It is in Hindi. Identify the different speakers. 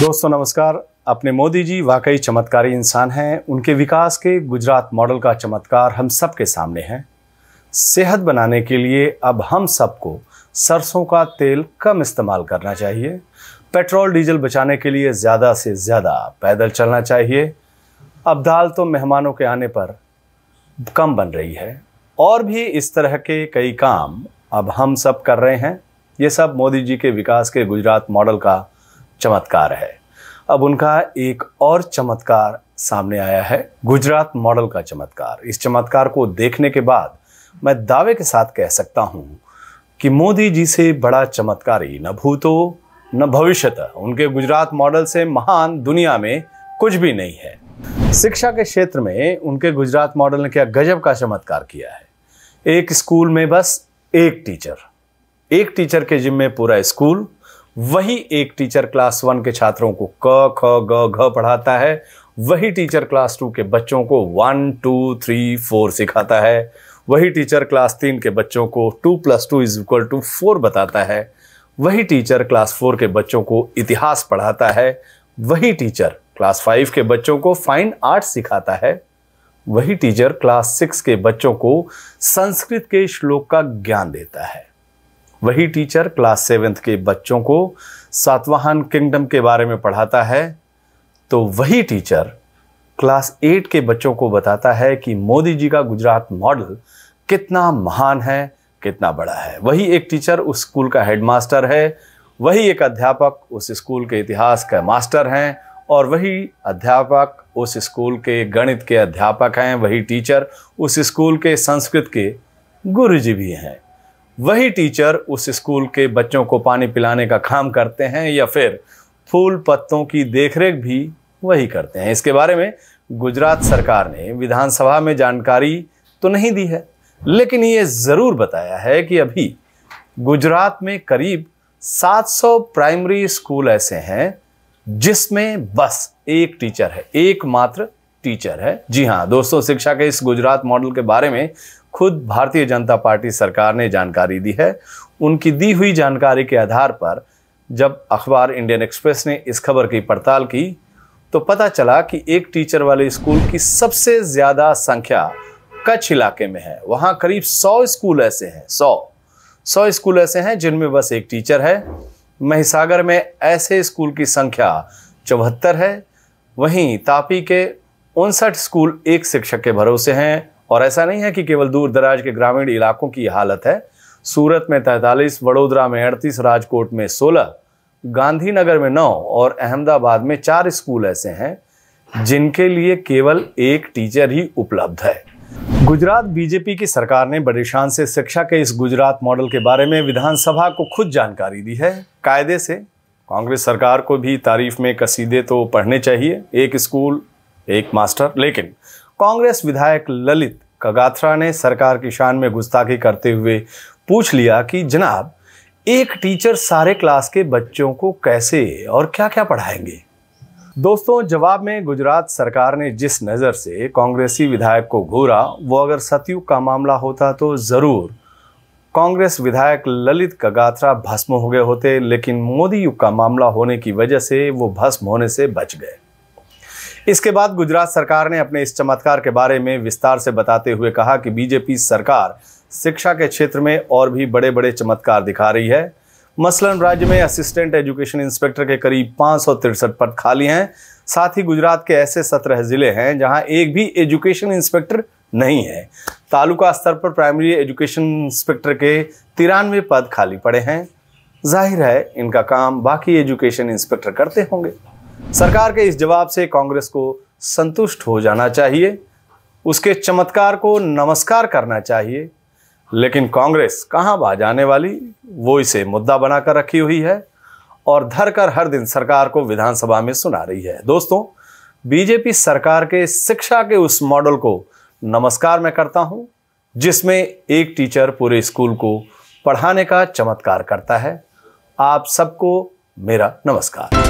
Speaker 1: दोस्तों नमस्कार अपने मोदी जी वाकई चमत्कारी इंसान हैं उनके विकास के गुजरात मॉडल का चमत्कार हम सब के सामने है सेहत बनाने के लिए अब हम सबको सरसों का तेल कम इस्तेमाल करना चाहिए पेट्रोल डीजल बचाने के लिए ज़्यादा से ज़्यादा पैदल चलना चाहिए अब दाल तो मेहमानों के आने पर कम बन रही है और भी इस तरह के कई काम अब हम सब कर रहे हैं ये सब मोदी जी के विकास के गुजरात मॉडल का चमत्कार है अब उनका एक और चमत्कार सामने आया है गुजरात मॉडल का चमत्कार इस चमत्कार को देखने के बाद मैं दावे के साथ कह सकता हूं कि मोदी जी से बड़ा चमत्कारी न भूतो न भविष्य उनके गुजरात मॉडल से महान दुनिया में कुछ भी नहीं है शिक्षा के क्षेत्र में उनके गुजरात मॉडल ने क्या गजब का चमत्कार किया है एक स्कूल में बस एक टीचर एक टीचर के जिम्मे पूरा स्कूल वही एक टीचर क्लास वन के छात्रों को क ख ग घ पढ़ाता है वही टीचर क्लास टू के बच्चों को वन टू थ्री फोर सिखाता है वही टीचर क्लास तीन के बच्चों को two plus two is equal to four बताता है वही टीचर क्लास फोर के बच्चों को इतिहास पढ़ाता है वही टीचर क्लास फाइव के बच्चों को फाइन आर्ट सिखाता है वही टीचर क्लास सिक्स के बच्चों को संस्कृत के श्लोक का ज्ञान देता है वही टीचर क्लास सेवेंथ के बच्चों को सातवाहन किंगडम के बारे में पढ़ाता है तो वही टीचर क्लास एट के बच्चों को बताता है कि मोदी जी का गुजरात मॉडल कितना महान है कितना बड़ा है वही एक टीचर उस स्कूल का हेडमास्टर है वही एक अध्यापक उस स्कूल के इतिहास का मास्टर हैं और वही अध्यापक उस स्कूल के गणित के अध्यापक हैं वही टीचर उस स्कूल के संस्कृत के गुरुजी भी हैं वही टीचर उस स्कूल के बच्चों को पानी पिलाने का काम करते हैं या फिर फूल पत्तों की देखरेख भी वही करते हैं इसके बारे में गुजरात सरकार ने विधानसभा में जानकारी तो नहीं दी है लेकिन ये ज़रूर बताया है कि अभी गुजरात में करीब 700 प्राइमरी स्कूल ऐसे हैं जिसमें बस एक टीचर है एकमात्र टीचर है जी हाँ दोस्तों शिक्षा के इस गुजरात मॉडल के बारे में खुद भारतीय जनता पार्टी सरकार ने जानकारी दी है उनकी दी हुई जानकारी के आधार पर जब अखबार इंडियन एक्सप्रेस ने इस खबर की पड़ताल की तो पता चला कि एक टीचर वाले स्कूल की सबसे ज़्यादा संख्या कच्छ इलाके में है वहाँ करीब सौ स्कूल ऐसे हैं सौ सौ स्कूल ऐसे हैं जिनमें बस एक टीचर है महिसागर में ऐसे स्कूल की संख्या चौहत्तर है वहीं तापी के उनसठ स्कूल एक शिक्षक के भरोसे हैं और ऐसा नहीं है कि केवल दूर दराज के ग्रामीण इलाकों की हालत है सूरत में तैतालीस वडोदरा में अड़तीस राजकोट में सोलह गांधीनगर में नौ और अहमदाबाद में चार स्कूल ऐसे हैं जिनके लिए केवल एक टीचर ही उपलब्ध है गुजरात बीजेपी की सरकार ने बड़े शान से शिक्षा के इस गुजरात मॉडल के बारे में विधानसभा को खुद जानकारी दी है कायदे से कांग्रेस सरकार को भी तारीफ में कसीदे तो पढ़ने चाहिए एक स्कूल एक मास्टर लेकिन कांग्रेस विधायक ललित कगाथरा ने सरकार की शान में गुस्ताखी करते हुए पूछ लिया कि जनाब एक टीचर सारे क्लास के बच्चों को कैसे और क्या क्या पढ़ाएंगे दोस्तों जवाब में गुजरात सरकार ने जिस नज़र से कांग्रेसी विधायक को घूरा वो अगर सतयुग का मामला होता तो ज़रूर कांग्रेस विधायक ललित कगाथरा भस्म हो गए होते लेकिन मोदी युग का मामला होने की वजह से वो भस्म होने से बच गए इसके बाद गुजरात सरकार ने अपने इस चमत्कार के बारे में विस्तार से बताते हुए कहा कि बीजेपी सरकार शिक्षा के क्षेत्र में और भी बड़े बड़े चमत्कार दिखा रही है मसलन राज्य में असिस्टेंट एजुकेशन इंस्पेक्टर के करीब पाँच पद खाली हैं साथ ही गुजरात के ऐसे सत्रह ज़िले हैं जहां एक भी एजुकेशन इंस्पेक्टर नहीं है तालुका स्तर पर प्राइमरी एजुकेशन इंस्पेक्टर के तिरानवे पद खाली पड़े हैं जाहिर है इनका काम बाकी एजुकेशन इंस्पेक्टर करते होंगे सरकार के इस जवाब से कांग्रेस को संतुष्ट हो जाना चाहिए उसके चमत्कार को नमस्कार करना चाहिए लेकिन कांग्रेस कहाँ बा जाने वाली वो इसे मुद्दा बनाकर रखी हुई है और धर कर हर दिन सरकार को विधानसभा में सुना रही है दोस्तों बीजेपी सरकार के शिक्षा के उस मॉडल को नमस्कार मैं करता हूँ जिसमें एक टीचर पूरे स्कूल को पढ़ाने का चमत्कार करता है आप सबको मेरा नमस्कार